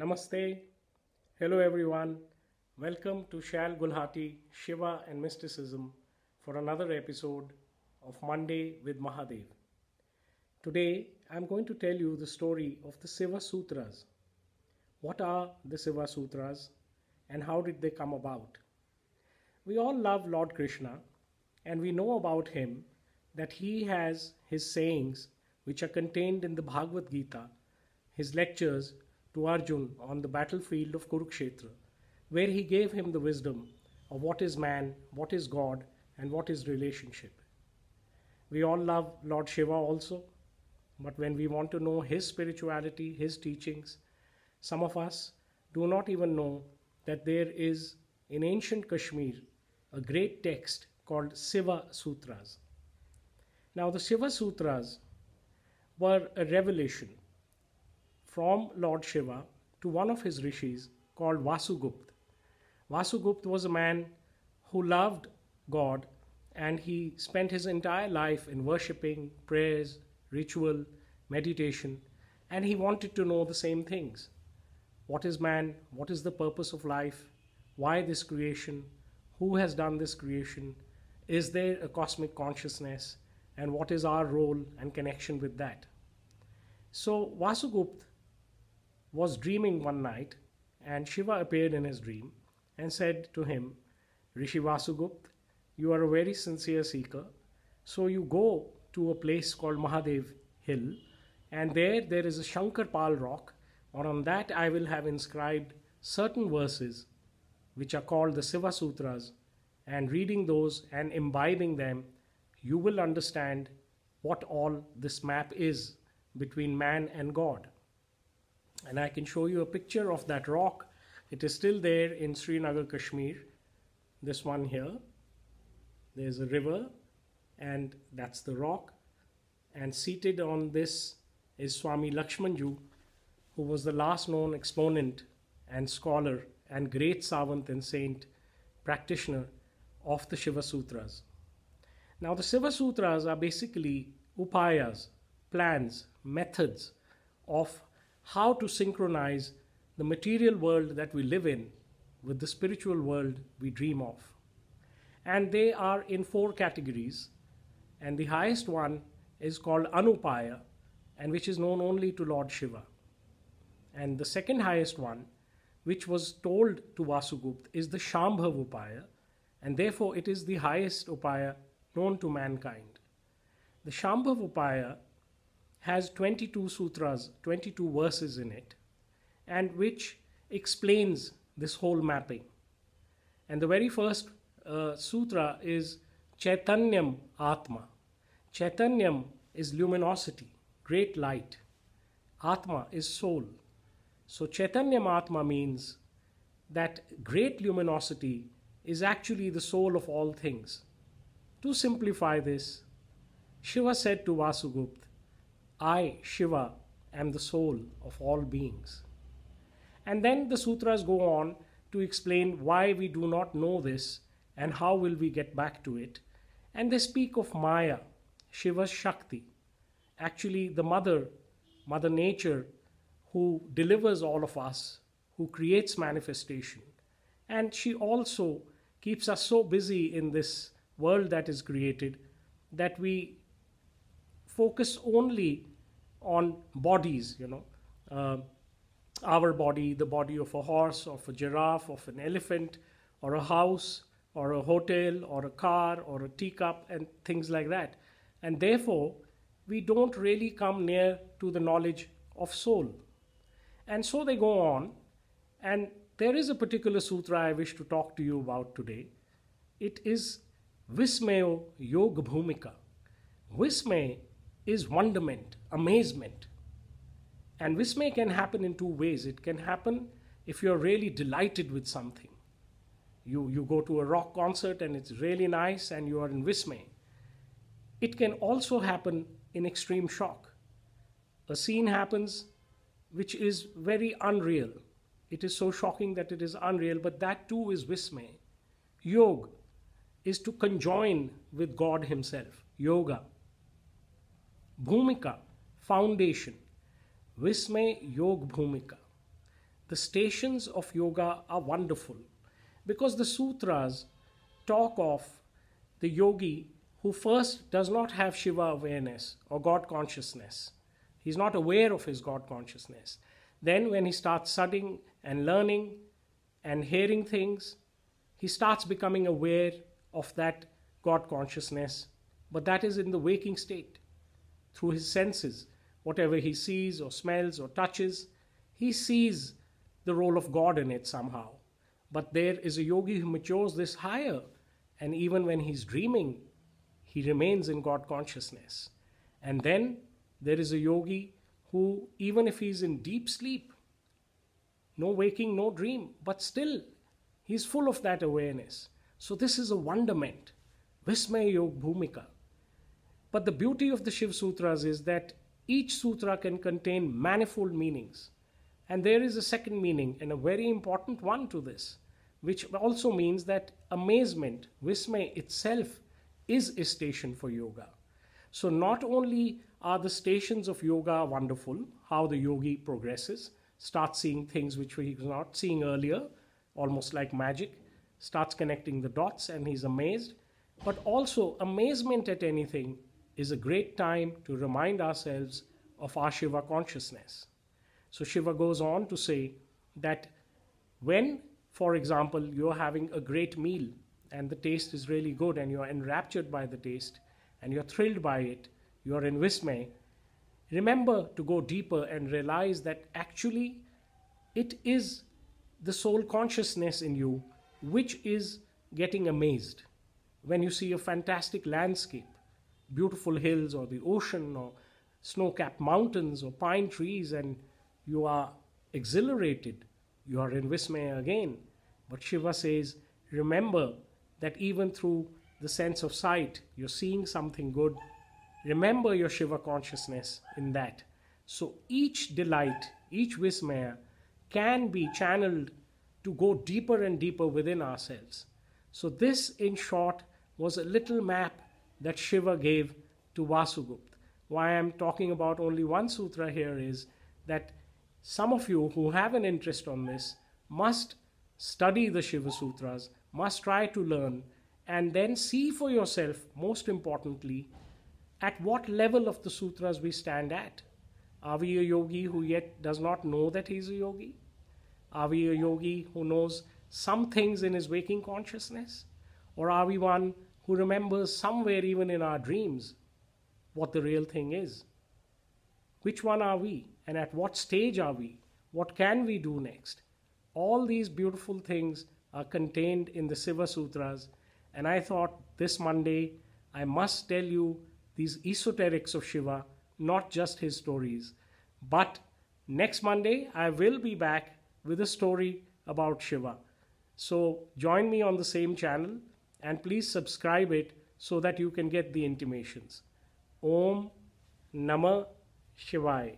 Namaste. Hello everyone. Welcome to Shal Gulhati, Shiva and Mysticism for another episode of Monday with Mahadev. Today I'm going to tell you the story of the Shiva Sutras. What are the Shiva Sutras and how did they come about? We all love Lord Krishna and we know about him that he has his sayings which are contained in the Bhagavad Gita, his lectures to Arjun on the battlefield of Kurukshetra, where he gave him the wisdom of what is man, what is God, and what is relationship. We all love Lord Shiva also, but when we want to know his spirituality, his teachings, some of us do not even know that there is in ancient Kashmir a great text called Shiva Sutras. Now, the Shiva Sutras were a revelation from Lord Shiva to one of his rishis called Vasugupta. Vasugupta was a man who loved God and he spent his entire life in worshipping, prayers, ritual, meditation, and he wanted to know the same things. What is man? What is the purpose of life? Why this creation? Who has done this creation? Is there a cosmic consciousness? And what is our role and connection with that? So, Vasugupta was dreaming one night, and Shiva appeared in his dream and said to him, Rishi Vasugupt, you are a very sincere seeker, so you go to a place called Mahadev Hill, and there there is a Shankarpal rock, and on that I will have inscribed certain verses which are called the Siva Sutras, and reading those and imbibing them, you will understand what all this map is between man and God and I can show you a picture of that rock it is still there in Srinagar Kashmir this one here there's a river and that's the rock and seated on this is Swami Lakshmanju who was the last known exponent and scholar and great savant and saint practitioner of the Shiva Sutras. Now, the Shiva Sutras are basically upayas, plans, methods of how to synchronize the material world that we live in with the spiritual world we dream of. And they are in four categories, and the highest one is called Anupaya, and which is known only to Lord Shiva. And the second highest one, which was told to Vasugupta, is the Shambhav Upaya, and therefore it is the highest Upaya known to mankind. The Shambhav Upaya has 22 sutras, 22 verses in it, and which explains this whole mapping. And the very first uh, sutra is Chaitanyam Atma. Chaitanyam is luminosity, great light. Atma is soul. So Chaitanyam Atma means that great luminosity is actually the soul of all things. To simplify this, Shiva said to Vasugupta, I, Shiva, am the soul of all beings. And then the sutras go on to explain why we do not know this and how will we get back to it. And they speak of Maya, Shiva's Shakti, actually the mother, Mother Nature, who delivers all of us, who creates manifestation. And she also keeps us so busy in this world that is created that we focus only on bodies, you know, uh, our body, the body of a horse, of a giraffe, of an elephant, or a house, or a hotel, or a car, or a teacup, and things like that. And therefore, we don't really come near to the knowledge of soul. And so they go on, and there is a particular sutra I wish to talk to you about today. It is Vismayo Yoga Bhumika. Vismay is wonderment, amazement. And vismay can happen in two ways. It can happen if you're really delighted with something. You, you go to a rock concert and it's really nice and you are in vismay. It can also happen in extreme shock. A scene happens which is very unreal. It is so shocking that it is unreal, but that too is vismay. Yoga is to conjoin with God Himself. Yoga Bhumika, foundation. Vismay Yog Bhumika. The stations of yoga are wonderful because the sutras talk of the yogi who first does not have Shiva awareness or God consciousness. He's not aware of his God consciousness. Then, when he starts studying and learning and hearing things, he starts becoming aware of that God consciousness, but that is in the waking state through his senses. Whatever he sees or smells or touches, he sees the role of God in it somehow. But there is a yogi who matures this higher, and even when he's dreaming, he remains in God consciousness. And then there is a yogi who, even if he's in deep sleep, no waking, no dream, but still he's full of that awareness. So, this is a wonderment. Vismaya Yog Bhumika. But the beauty of the Shiv Sutras is that each sutra can contain manifold meanings. And there is a second meaning and a very important one to this, which also means that amazement, visme itself, is a station for yoga. So, not only are the stations of yoga wonderful, how the yogi progresses, starts seeing things which he was not seeing earlier, almost like magic, starts connecting the dots and he's amazed, but also amazement at anything is a great time to remind ourselves of our Shiva consciousness. So Shiva goes on to say that when, for example, you're having a great meal and the taste is really good and you're enraptured by the taste and you're thrilled by it, you're in Vismay, remember to go deeper and realize that actually it is the soul consciousness in you which is getting amazed when you see a fantastic landscape beautiful hills or the ocean or snow capped mountains or pine trees, and you are exhilarated. You are in Vismaya again. But Shiva says, remember that even through the sense of sight, you're seeing something good. Remember your Shiva consciousness in that. So each delight, each Vismaya can be channeled to go deeper and deeper within ourselves. So, this in short was a little map that Shiva gave to Vasugupta. Why I'm talking about only one sutra here is that some of you who have an interest on this must study the Shiva Sutras, must try to learn, and then see for yourself, most importantly, at what level of the sutras we stand at. Are we a yogi who yet does not know that he is a yogi? Are we a yogi who knows some things in his waking consciousness? Or are we one who remembers somewhere even in our dreams what the real thing is. Which one are we and at what stage are we? What can we do next? All these beautiful things are contained in the Siva Sutras, and I thought this Monday I must tell you these esoterics of Shiva, not just his stories. But next Monday I will be back with a story about Shiva. So join me on the same channel and please subscribe it so that you can get the intimations. Om Namah Shivaya.